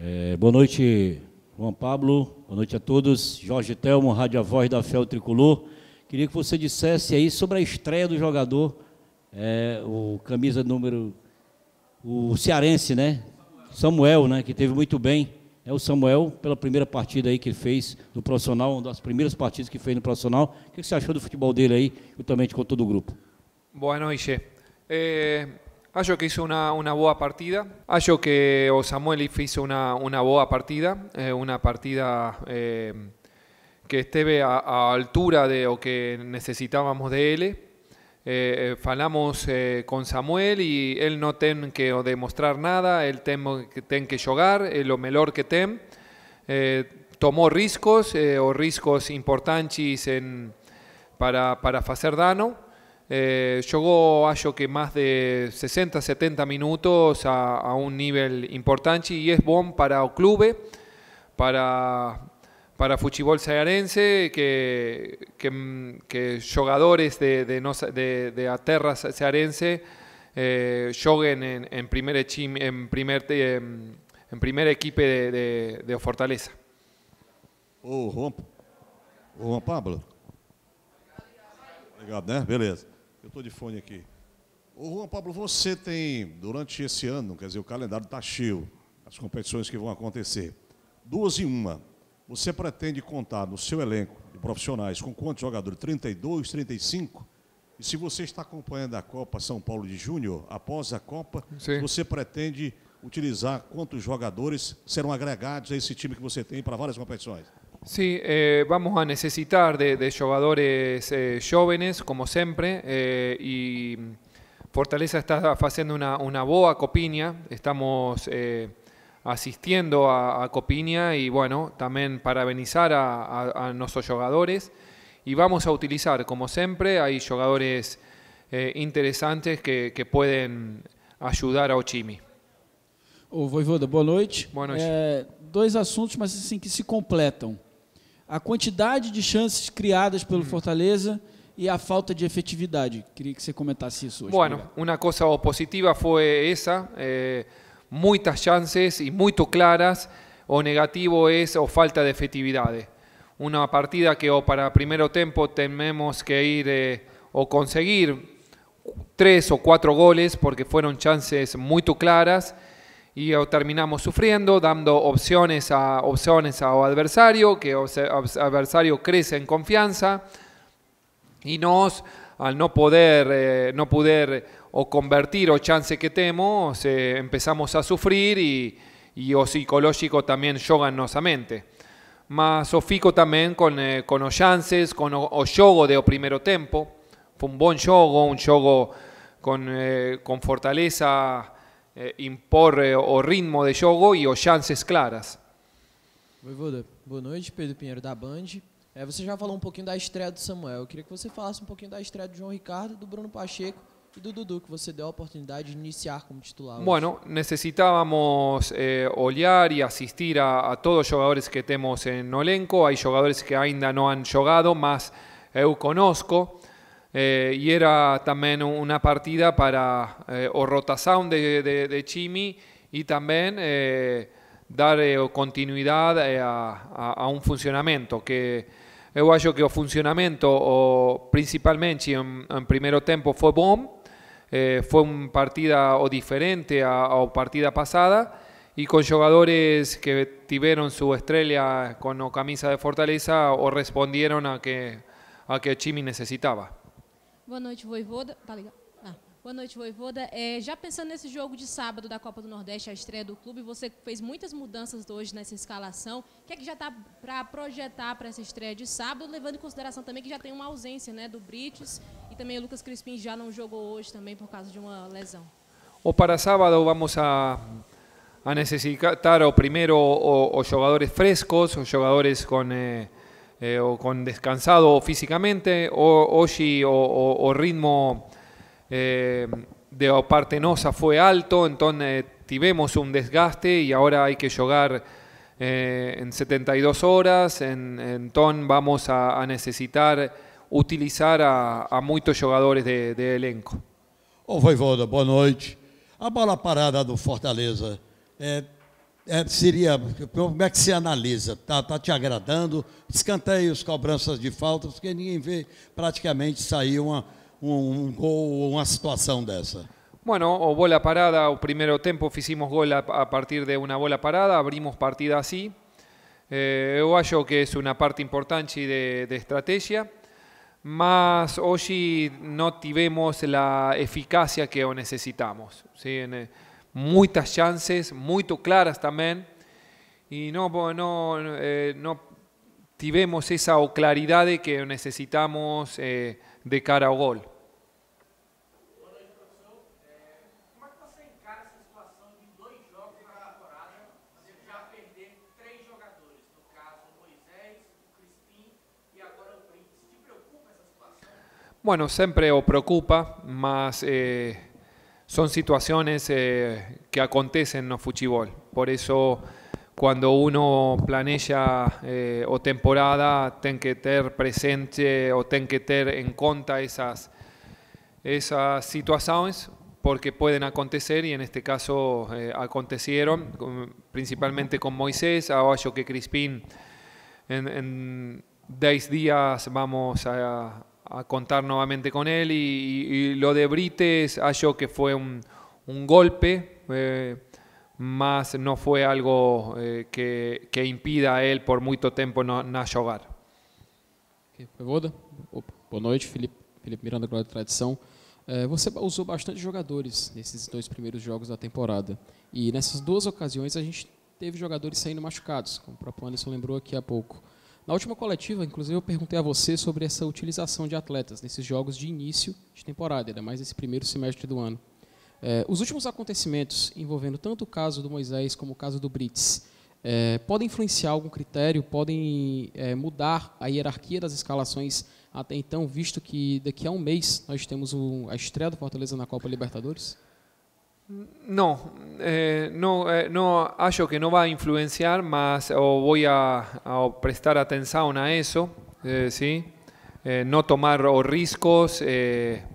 É, boa noite, Juan Pablo. Boa noite a todos. Jorge Telmo, Rádio A Voz da Fel Tricolor. Queria que você dissesse aí sobre a estreia do jogador, é, o camisa número. O cearense, né? Samuel, né? Que teve muito bem. É o Samuel, pela primeira partida aí que fez no profissional, uma das primeiras partidas que fez no profissional. O que você achou do futebol dele aí, juntamente com todo o grupo? Boa noite. Eh, Ayo que hizo una, una boa partida, Ayo que o Samuel hizo una, una boa partida, eh, una partida eh, que esté a, altura de lo que necesitábamos de él. Eh, falamos con Samuel y él no tiene que demostrar nada, él tiene que jugar, lo mejor que tem. tomó riesgos, o riesgos importantes en, para, para hacer daño eh, llegó que más de 60, 70 minutos a, un nivel importante y es bom para el club, para para fútbol cearense, que, que, jugadores de, de, de, de eh, en, en, primer, en, primer, en primer equipo de, Fortaleza. ¡Oh, Juan, Pablo. Obrigado, né? Beleza. Eu estou de fone aqui. O Juan Pablo, você tem, durante esse ano, quer dizer, o calendário está cheio, as competições que vão acontecer. Duas em uma. Você pretende contar no seu elenco de profissionais com quantos jogadores? 32, 35? E se você está acompanhando a Copa São Paulo de Júnior, após a Copa, Sim. você pretende utilizar quantos jogadores serão agregados a esse time que você tem para várias competições? Sí, eh, vamos a necesitar de, jugadores eh, jóvenes, como siempre, eh, y Fortaleza está haciendo una, boa Copiña, estamos asistiendo a, a, Copiña y bueno, también parabenizar a, a, nuestros jugadores y vamos a utilizar, como siempre, hay jugadores interesantes que, pueden ayudar a Ochimi. Ô, Voivoda, boa noite. Boa noite. dois assuntos, mas assim, que se completan. a quantidade de chances criadas pelo uhum. Fortaleza e a falta de efetividade queria que você comentasse isso hoje. Bueno, uma coisa positiva foi essa, eh, muitas chances e muito claras, o negativo é o falta de efetividade. Uma partida que o para primeiro tempo tememos que ir eh, ou conseguir três ou quatro goles porque foram chances muito claras y terminamos sufriendo, dando opciones a opciones a adversario, que adversario crece en confianza y nos, al no poder, eh, no poder o convertir o chance que tenemos, eh, empezamos a sufrir y, y, o psicológico también mente Mas o fico también con, los eh, con chances, con o, de o primero tempo, fue un buen yogo, un yogo con, con fortaleza eh, impor eh, o ritmo de jogo e as chances claras. Voivoda, boa noite, Pedro Pinheiro da Band. É, você já falou um pouquinho da estreia do Samuel. Eu queria que você falasse um pouquinho da estreia do João Ricardo, do Bruno Pacheco e do Dudu, que você deu a oportunidade de iniciar como titular. Bueno, necessitávamos eh, olhar e assistir a, a, todos os jogadores que temos no elenco. Há jogadores que ainda não han jogado, mas eu conheço. Eh, y era también una partida para eh, o rotación de, de, Chimi y también eh, dar eh, continuidad a, a, un funcionamiento que yo creo que el funcionamiento o principalmente en, en primer tiempo fue bom fue una partida o diferente a, a partida pasada y con jugadores que tuvieron su estrella con o camisa de Fortaleza o respondieron a que a que Chimi necesitaba. Boa noite, Voivoda. Tá legal. Ah. Boa noite, Voivoda. É, já pensando nesse jogo de sábado da Copa do Nordeste, a estreia do clube, você fez muitas mudanças hoje nessa escalação. O que é que já está para projetar para essa estreia de sábado, levando em consideração também que já tem uma ausência né, do Brites e também o Lucas Crispim já não jogou hoje também por causa de uma lesão? O para sábado vamos a, a necessitar o primeiro os jogadores frescos, os jogadores com... Eh, Eh, o con descansado físicamente, o Oshi o, ritmo eh, de partenosa fue alto, entonces eh, tivemos un desgaste y ahora hay que jugar en 72 horas, entonces vamos a, necesitar utilizar a, muchos jugadores de, elenco. oh, boa noite. A bola parada do Fortaleza é, seria, como é que se analisa? Está tá te agradando? os cobranças de falta, porque ninguém vê praticamente sair uma, um, um gol ou uma situação dessa. Bueno, o bola parada, o primeiro tempo fizemos gol a, a partir de uma bola parada, abrimos partida assim. Eh, eu acho que é uma parte importante de, de estratégia, mas hoje não tivemos a eficácia que necessitamos. ¿sí? Eh, Muchas chances, muy claras también. Y no no eh, claridad tivemos esa claridad que necesitamos eh, de cara al gol. Bueno, siempre os preocupa, más eh, son situaciones eh, que acontecen en el fútbol, Por eso cuando uno planea eh, o temporada, ten que tener presente o ten que tener en cuenta esas, esas situaciones porque pueden acontecer y en este caso eh, acontecieron, principalmente con Moisés, yo que Crispín en 10 días vamos a, a contar nuevamente con él. Y, y lo de Brites, halló ah, que fue un, un golpe, eh, más no fue algo eh, que, que, impida a él por muito tempo não, jogar. Voda. Boa noite, Felipe, Felipe Miranda, Glória de Tradição. É, você usou bastante jogadores nesses dois primeiros jogos da temporada. E nessas duas ocasiões a gente teve jogadores saindo machucados, como o próprio Anderson lembrou aqui há pouco. Na última coletiva, inclusive, eu perguntei a você sobre essa utilização de atletas nesses jogos de início de temporada, ainda mais nesse primeiro semestre do ano. É, os últimos acontecimentos envolvendo tanto o caso do Moisés como o caso do Brits é, podem influenciar algum critério, podem é, mudar a hierarquia das escalações até então, visto que daqui a um mês nós temos o, a estreia do Fortaleza na Copa Libertadores? No, eh, no, eh, no hallo que no va a influenciar más o voy a, prestar atención a eso, eh, ¿sí? no tomar o riscos que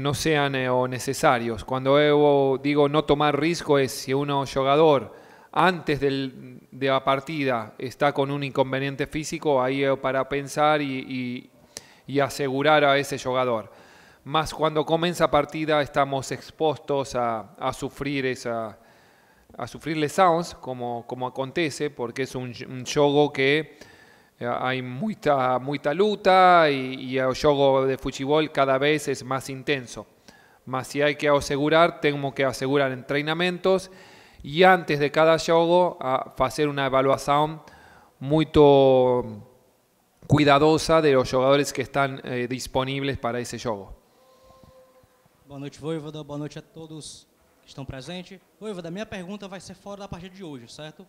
no sean necesarios. Cuando digo no tomar riesgo es si uno jugador antes del, de la partida está con un inconveniente físico, ahí para pensar y, y asegurar a ese jugador. Más cuando comienza partida estamos expuestos a, sufrir esa, a sufrir lesiones, como, como acontece, porque es un, juego que eh, hay mucha, luta y, el juego de fútbol cada vez es más intenso. Más si hay que asegurar, tengo que asegurar entrenamientos y antes de cada juego hacer una evaluación muy cuidadosa de los jugadores que están eh, disponibles para ese juego. Boa noite, Voivoda. Boa noite a todos que estão presentes. Voivoda, minha pergunta vai ser fora da partida de hoje, certo?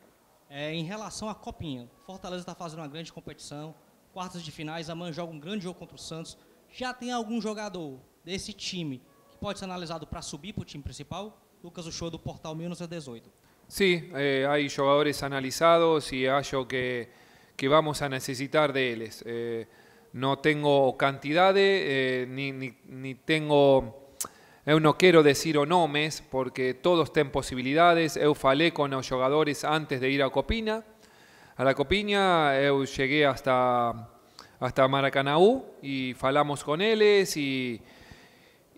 É, em relação à Copinha, Fortaleza está fazendo uma grande competição, quartas de finais, amanhã joga um grande jogo contra o Santos. Já tem algum jogador desse time que pode ser analisado para subir para o time principal? Lucas Uchoa, do Portal 1918. Sí, eh, hay jugadores analizados y acho que, que vamos a necesitar de ellos. Eh, no tengo cantidades, eh, ni, ni, ni tengo... Eu no quiero decir o nomes porque todos tienen posibilidades. Eu falei con los jugadores antes de ir a Copina. A la Copina llegué hasta hasta Maracanaú y falamos con ellos y,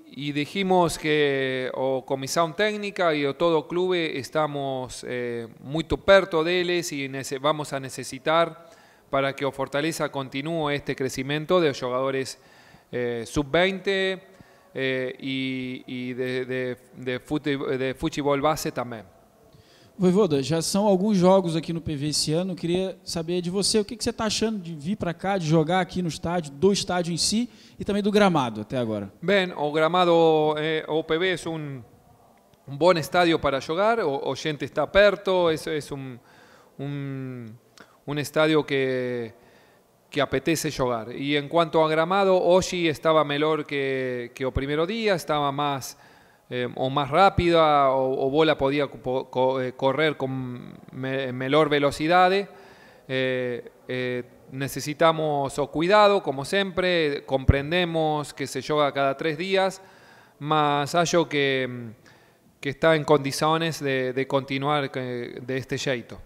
y dijimos que o comisión técnica y o todo club estamos eh, muy perto de ellos y vamos a necesitar para que o Fortaleza continúe este crecimiento de los jugadores eh, sub-20, eh, e, e de, de, de, futebol, de futebol base também. Voivoda, já são alguns jogos aqui no PV esse ano. queria saber de você o que, que você está achando de vir para cá, de jogar aqui no estádio, do estádio em si e também do gramado até agora. Bem, o gramado, eh, o PV é um, um bom estádio para jogar, o, o gente está perto, é, é um, um, um estádio que. que apetece jugar. Y en cuanto a gramado, hoy estaba mejor que, el primer día, estaba más eh, o más rápida o, bola podía eh, correr con menor velocidad. Eh, necesitamos o cuidado, como siempre, comprendemos que se juega cada tres días, más hallo que, está en condiciones de, continuar de este jeito.